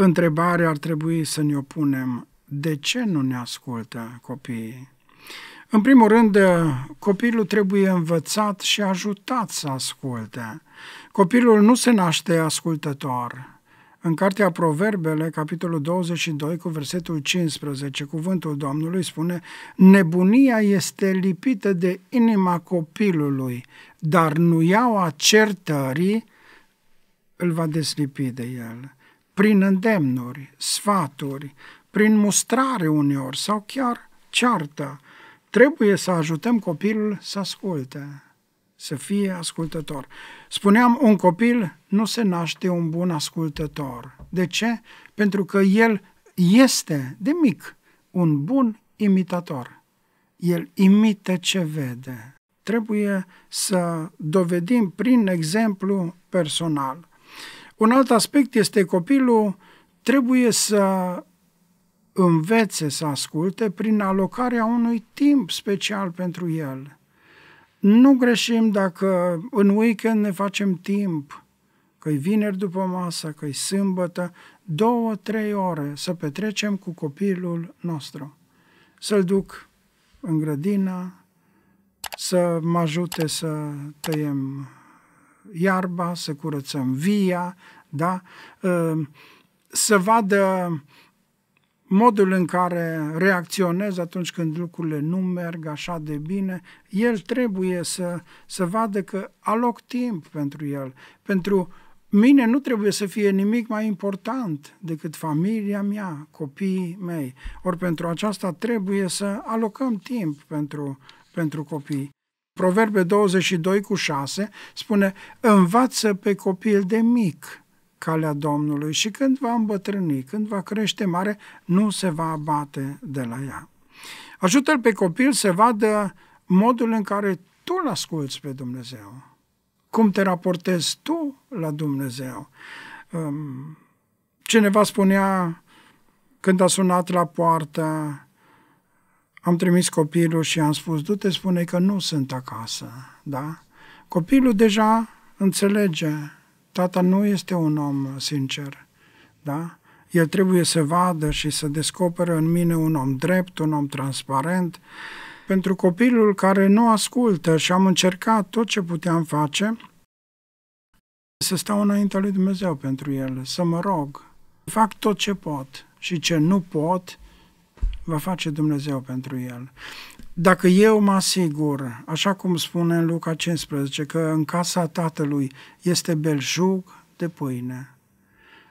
Întrebarea ar trebui să ne opunem de ce nu ne ascultă copiii? În primul rând, copilul trebuie învățat și ajutat să asculte. Copilul nu se naște ascultător. În cartea Proverbele, capitolul 22, cu versetul 15, cuvântul Domnului spune Nebunia este lipită de inima copilului, dar nu iau a certării îl va deslipi de el prin îndemnuri, sfaturi, prin mustrare uneori sau chiar ceartă. Trebuie să ajutăm copilul să asculte, să fie ascultător. Spuneam, un copil nu se naște un bun ascultător. De ce? Pentru că el este, de mic, un bun imitator. El imită ce vede. Trebuie să dovedim prin exemplu personal un alt aspect este copilul trebuie să învețe să asculte prin alocarea unui timp special pentru el. Nu greșim dacă în weekend ne facem timp, că-i vineri după masă, că-i sâmbătă, două, trei ore să petrecem cu copilul nostru. Să-l duc în grădină, să mă ajute să tăiem iarba, să curățăm via, da? Ă, să vadă modul în care reacționez atunci când lucrurile nu merg așa de bine, el trebuie să, să vadă că aloc timp pentru el. Pentru mine nu trebuie să fie nimic mai important decât familia mea, copiii mei. Ori pentru aceasta trebuie să alocăm timp pentru, pentru copii. Proverbe 22 cu 6 spune, învață pe copil de mic calea Domnului și când va îmbătrâni, când va crește mare, nu se va abate de la ea. Ajută-l pe copil să vadă modul în care tu îl asculți pe Dumnezeu, cum te raportezi tu la Dumnezeu. Ehm, cineva spunea când a sunat la poartă, am trimis copilul și am spus, du-te, spune că nu sunt acasă, da? Copilul deja înțelege, tata nu este un om sincer, da? El trebuie să vadă și să descoperă în mine un om drept, un om transparent. Pentru copilul care nu ascultă și am încercat tot ce puteam face, să stau înaintea lui Dumnezeu pentru el, să mă rog. Fac tot ce pot și ce nu pot, va face Dumnezeu pentru el. Dacă eu mă asigur, așa cum spune în Luca 15, că în casa tatălui este belșug de pâine,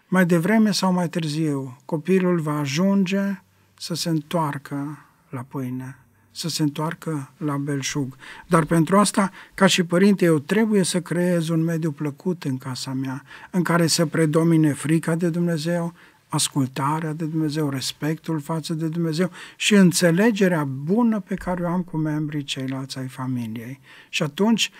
mai devreme sau mai târziu, copilul va ajunge să se întoarcă la pâine, să se întoarcă la belșug. Dar pentru asta, ca și părinte, eu trebuie să creez un mediu plăcut în casa mea, în care să predomine frica de Dumnezeu, ascultarea de Dumnezeu, respectul față de Dumnezeu și înțelegerea bună pe care o am cu membrii ceilalți ai familiei. Și atunci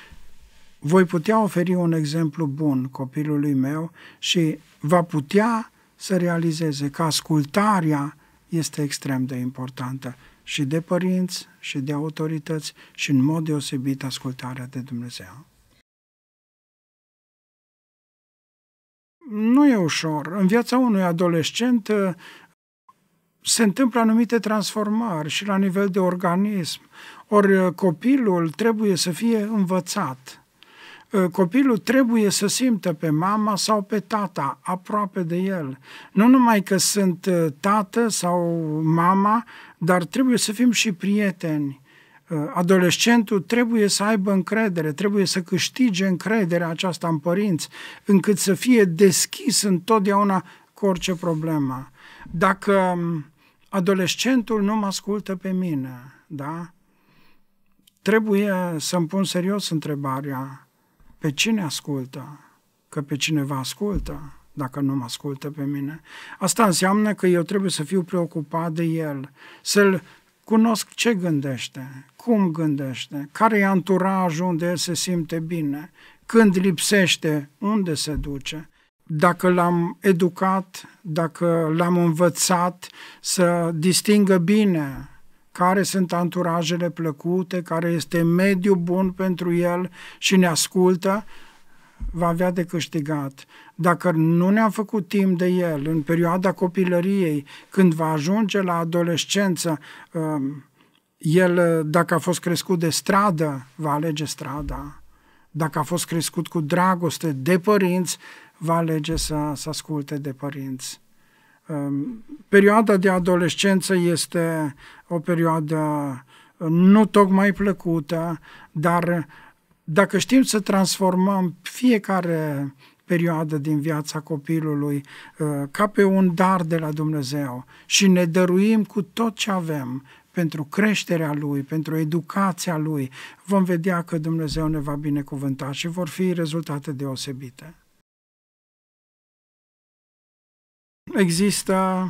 voi putea oferi un exemplu bun copilului meu și va putea să realizeze că ascultarea este extrem de importantă și de părinți, și de autorități, și în mod deosebit ascultarea de Dumnezeu. nu e ușor. În viața unui adolescent uh, se întâmplă anumite transformări și la nivel de organism. Ori uh, copilul trebuie să fie învățat. Uh, copilul trebuie să simtă pe mama sau pe tata aproape de el. Nu numai că sunt tată sau mama, dar trebuie să fim și prieteni Uh, adolescentul trebuie să aibă încredere, trebuie să câștige încrederea aceasta în părinți, încât să fie deschis întotdeauna cu orice problemă. Dacă um, adolescentul nu mă ascultă pe mine, da? Trebuie să-mi pun serios întrebarea pe cine ascultă, că pe cineva ascultă dacă nu mă ascultă pe mine. Asta înseamnă că eu trebuie să fiu preocupat de el, să-l cunosc ce gândește, cum gândește, care e anturajul unde el se simte bine, când lipsește, unde se duce, dacă l-am educat, dacă l-am învățat să distingă bine care sunt anturajele plăcute, care este mediu bun pentru el și ne ascultă, va avea de câștigat. Dacă nu ne-am făcut timp de el în perioada copilăriei, când va ajunge la adolescență, um, el, uh, dacă a fost crescut de stradă, va alege strada. Dacă a fost crescut cu dragoste de părinți, va alege să, să asculte de părinți. Um, perioada de adolescență este o perioadă uh, nu tocmai plăcută, dar uh, dacă știm să transformăm fiecare perioadă din viața copilului uh, ca pe un dar de la Dumnezeu și ne dăruim cu tot ce avem pentru creșterea lui, pentru educația lui, vom vedea că Dumnezeu ne va binecuvânta și vor fi rezultate deosebite. Există,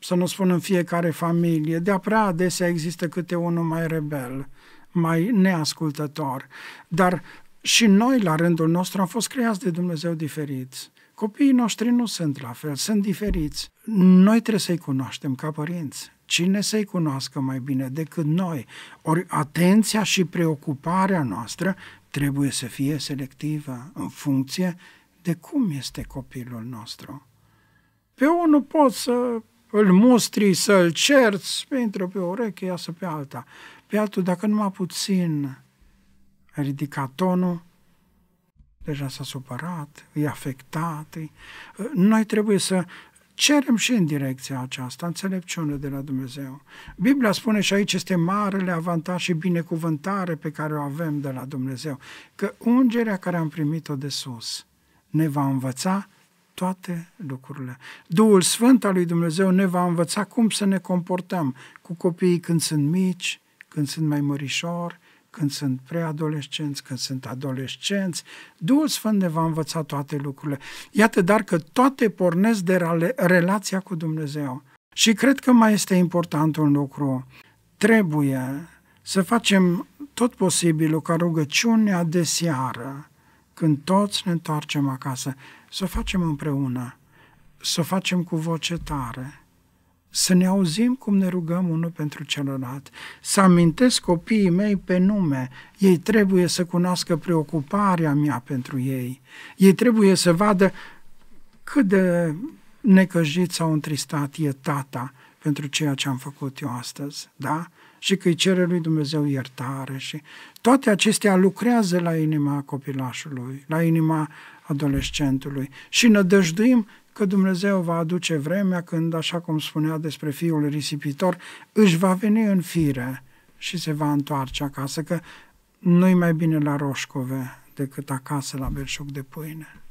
să nu spun în fiecare familie, de-a prea adesea există câte unul mai rebel, mai neascultător, dar și noi, la rândul nostru, am fost creați de Dumnezeu diferiți. Copiii noștri nu sunt la fel, sunt diferiți. Noi trebuie să-i cunoaștem ca părinți. Cine să-i cunoască mai bine decât noi? Ori atenția și preocuparea noastră trebuie să fie selectivă în funcție de cum este copilul nostru. Pe unul poți să îl mustri, să-l cerți, intră pe o ureche, iasă pe alta. Pe altul, dacă numai puțin a ridicat tonul, deja s-a supărat, e afectat. E... Noi trebuie să cerem și în direcția aceasta înțelepciune de la Dumnezeu. Biblia spune și aici este marele avantaj și binecuvântare pe care o avem de la Dumnezeu, că ungerea care am primit-o de sus ne va învăța toate lucrurile. Duhul Sfânt al lui Dumnezeu ne va învăța cum să ne comportăm cu copiii când sunt mici, când sunt mai mărișori, când sunt preadolescenți, când sunt adolescenți. Duhul Sfânt ne va învăța toate lucrurile. Iată dar că toate pornesc de relația cu Dumnezeu. Și cred că mai este important un lucru. Trebuie să facem tot posibilul ca rugăciunea de seară, când toți ne întoarcem acasă, să o facem împreună, să o facem cu voce tare, să ne auzim cum ne rugăm unul pentru celălalt, să amintesc copiii mei pe nume, ei trebuie să cunoască preocuparea mea pentru ei, ei trebuie să vadă cât de necăjit sau întristat e tata pentru ceea ce am făcut eu astăzi, da? Și că îi cere lui Dumnezeu iertare și toate acestea lucrează la inima copilașului, la inima adolescentului și nădăjduim că Dumnezeu va aduce vremea când, așa cum spunea despre fiul risipitor, își va veni în fire și se va întoarce acasă, că nu-i mai bine la roșcove decât acasă la belșug de pâine.